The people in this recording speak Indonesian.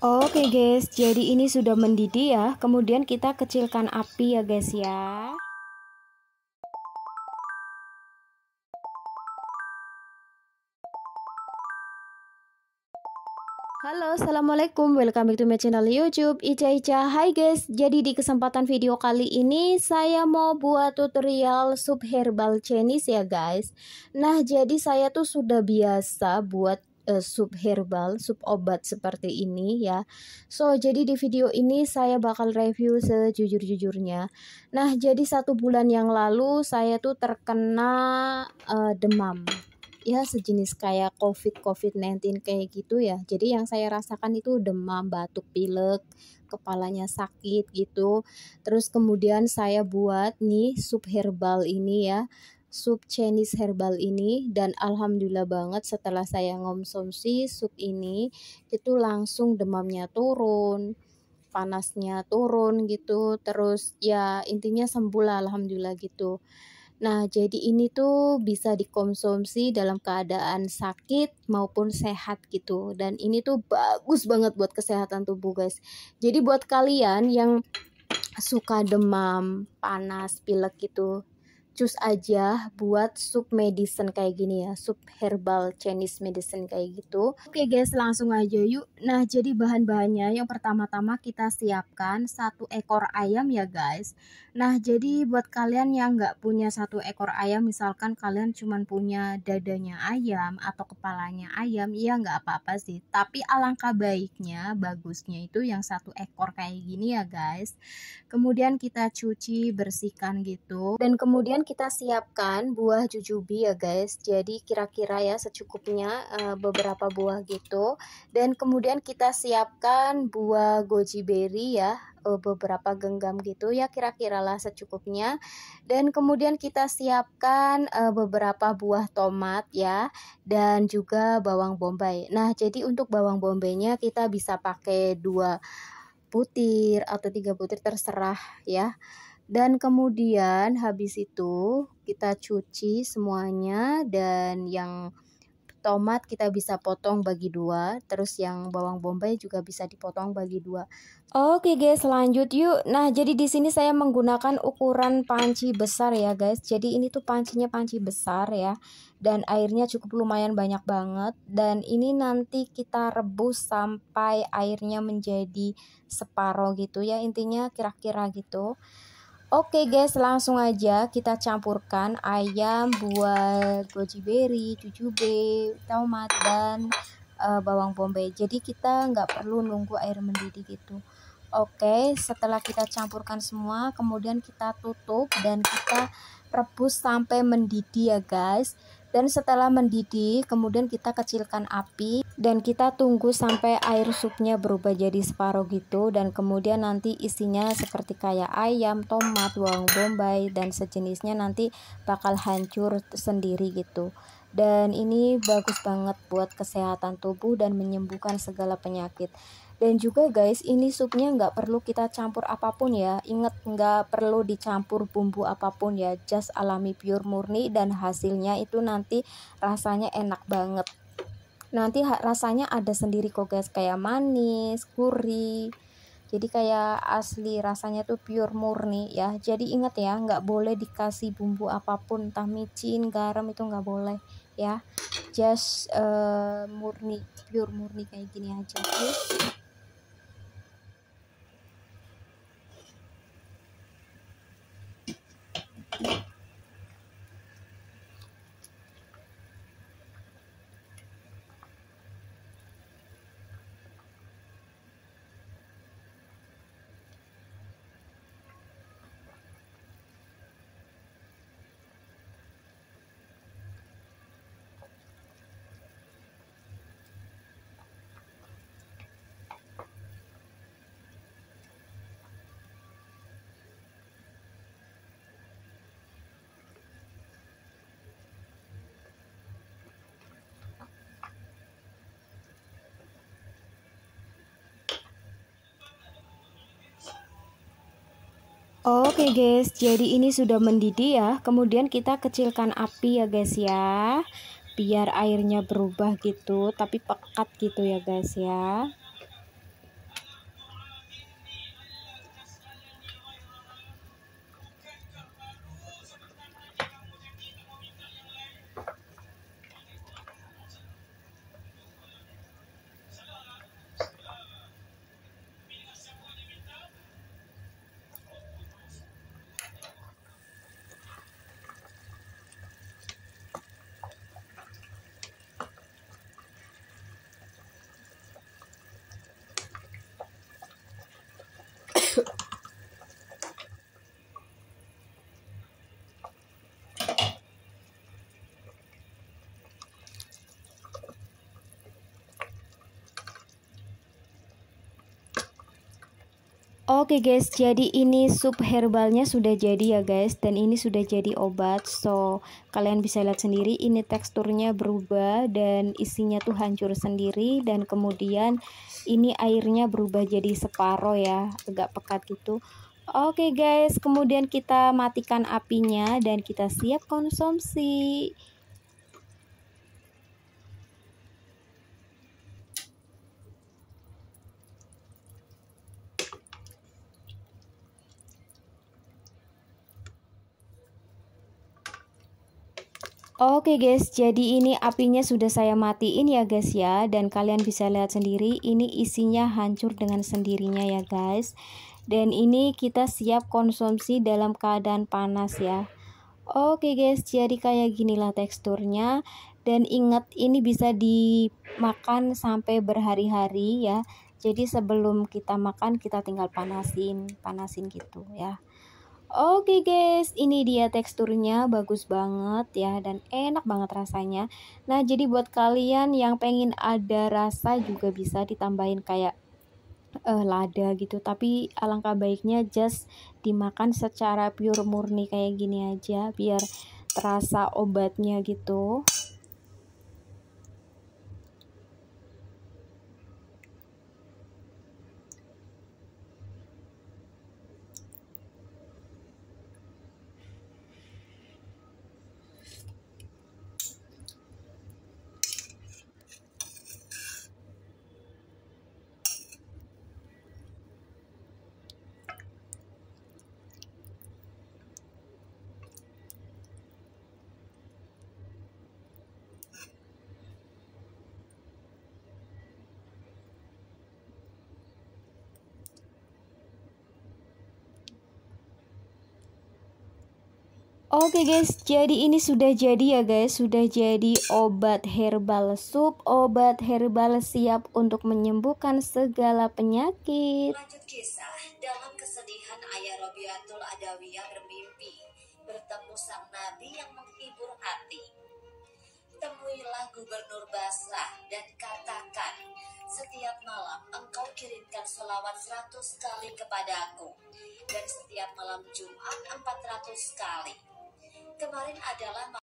Oke guys, jadi ini sudah mendidih ya. Kemudian kita kecilkan api ya guys ya. Halo, Assalamualaikum, welcome back to my channel youtube Ica Ica, hai guys Jadi di kesempatan video kali ini Saya mau buat tutorial sub herbal Chinese ya guys Nah jadi saya tuh sudah biasa buat uh, eh, sup herbal, sup obat seperti ini ya. So, jadi di video ini saya bakal review sejujur-jujurnya. Nah, jadi satu bulan yang lalu saya tuh terkena uh, demam. Ya, sejenis kayak COVID, COVID-19 kayak gitu ya. Jadi yang saya rasakan itu demam, batuk pilek, kepalanya sakit gitu. Terus kemudian saya buat nih sup herbal ini ya sup Chinese herbal ini dan alhamdulillah banget setelah saya ngonsumsi sup ini itu langsung demamnya turun panasnya turun gitu terus ya intinya sembuh lah alhamdulillah gitu nah jadi ini tuh bisa dikonsumsi dalam keadaan sakit maupun sehat gitu dan ini tuh bagus banget buat kesehatan tubuh guys jadi buat kalian yang suka demam panas pilek gitu cus aja buat sup medicine kayak gini ya sup herbal Chinese medicine kayak gitu oke guys langsung aja yuk nah jadi bahan-bahannya yang pertama-tama kita siapkan satu ekor ayam ya guys nah jadi buat kalian yang nggak punya satu ekor ayam misalkan kalian cuman punya dadanya ayam atau kepalanya ayam ya nggak apa-apa sih tapi alangkah baiknya bagusnya itu yang satu ekor kayak gini ya guys kemudian kita cuci bersihkan gitu dan kemudian kita siapkan buah jujubi ya guys. Jadi kira-kira ya secukupnya uh, beberapa buah gitu. Dan kemudian kita siapkan buah goji berry ya uh, beberapa genggam gitu ya kira-kira lah secukupnya. Dan kemudian kita siapkan uh, beberapa buah tomat ya dan juga bawang bombay. Nah, jadi untuk bawang bombaynya kita bisa pakai dua butir atau tiga butir terserah ya. Dan kemudian habis itu kita cuci semuanya dan yang tomat kita bisa potong bagi dua, terus yang bawang bombay juga bisa dipotong bagi dua. Oke guys, lanjut yuk. Nah, jadi di sini saya menggunakan ukuran panci besar ya guys. Jadi ini tuh pancinya panci besar ya. Dan airnya cukup lumayan banyak banget dan ini nanti kita rebus sampai airnya menjadi separoh gitu ya intinya kira-kira gitu. Oke guys, langsung aja kita campurkan ayam, buah goji berry, cucube, tomat dan uh, bawang bombay. Jadi kita nggak perlu nunggu air mendidih gitu. Oke, setelah kita campurkan semua, kemudian kita tutup dan kita rebus sampai mendidih ya guys. Dan setelah mendidih, kemudian kita kecilkan api dan kita tunggu sampai air supnya berubah jadi separuh gitu dan kemudian nanti isinya seperti kayak ayam, tomat, bawang bombay dan sejenisnya nanti bakal hancur sendiri gitu. Dan ini bagus banget buat kesehatan tubuh dan menyembuhkan segala penyakit. Dan juga guys, ini supnya nggak perlu kita campur apapun ya. Ingat nggak perlu dicampur bumbu apapun ya. Just alami pure murni dan hasilnya itu nanti rasanya enak banget. Nanti rasanya ada sendiri kok guys, kayak manis, gurih. Jadi kayak asli rasanya tuh pure murni ya. Jadi ingat ya, nggak boleh dikasih bumbu apapun, entah micin, garam itu nggak boleh ya. Just uh, murni, pure murni kayak gini aja. Ya. Oke okay guys, jadi ini sudah mendidih ya. Kemudian kita kecilkan api ya guys ya. Biar airnya berubah gitu, tapi pekat gitu ya guys ya. Oke okay guys, jadi ini sup herbalnya sudah jadi ya guys dan ini sudah jadi obat. So, kalian bisa lihat sendiri ini teksturnya berubah dan isinya tuh hancur sendiri dan kemudian ini airnya berubah jadi separoh ya, agak pekat gitu. Oke okay guys, kemudian kita matikan apinya dan kita siap konsumsi. Oke guys, jadi ini apinya sudah saya matiin ya guys ya Dan kalian bisa lihat sendiri ini isinya hancur dengan sendirinya ya guys Dan ini kita siap konsumsi dalam keadaan panas ya Oke guys, jadi kayak ginilah teksturnya Dan ingat ini bisa dimakan sampai berhari-hari ya Jadi sebelum kita makan kita tinggal panasin, panasin gitu ya Oke guys, ini dia teksturnya bagus banget ya dan enak banget rasanya. Nah, jadi buat kalian yang pengen ada rasa juga bisa ditambahin kayak uh, lada gitu, tapi alangkah baiknya just dimakan secara pure murni kayak gini aja biar terasa obatnya gitu. Oke guys, jadi ini sudah jadi ya guys, sudah jadi obat herbal sup, obat herbal siap untuk menyembuhkan segala penyakit. Lanjut kisah, dalam kesedihan Ayah Robiatul Adawiyah bermimpi bertemu sang nabi yang menghibur hati. Temuilah Gubernur Basrah dan katakan, setiap malam engkau kirimkan solawat 100 kali kepadaku dan setiap malam Jumat 400 kali kemarin adalah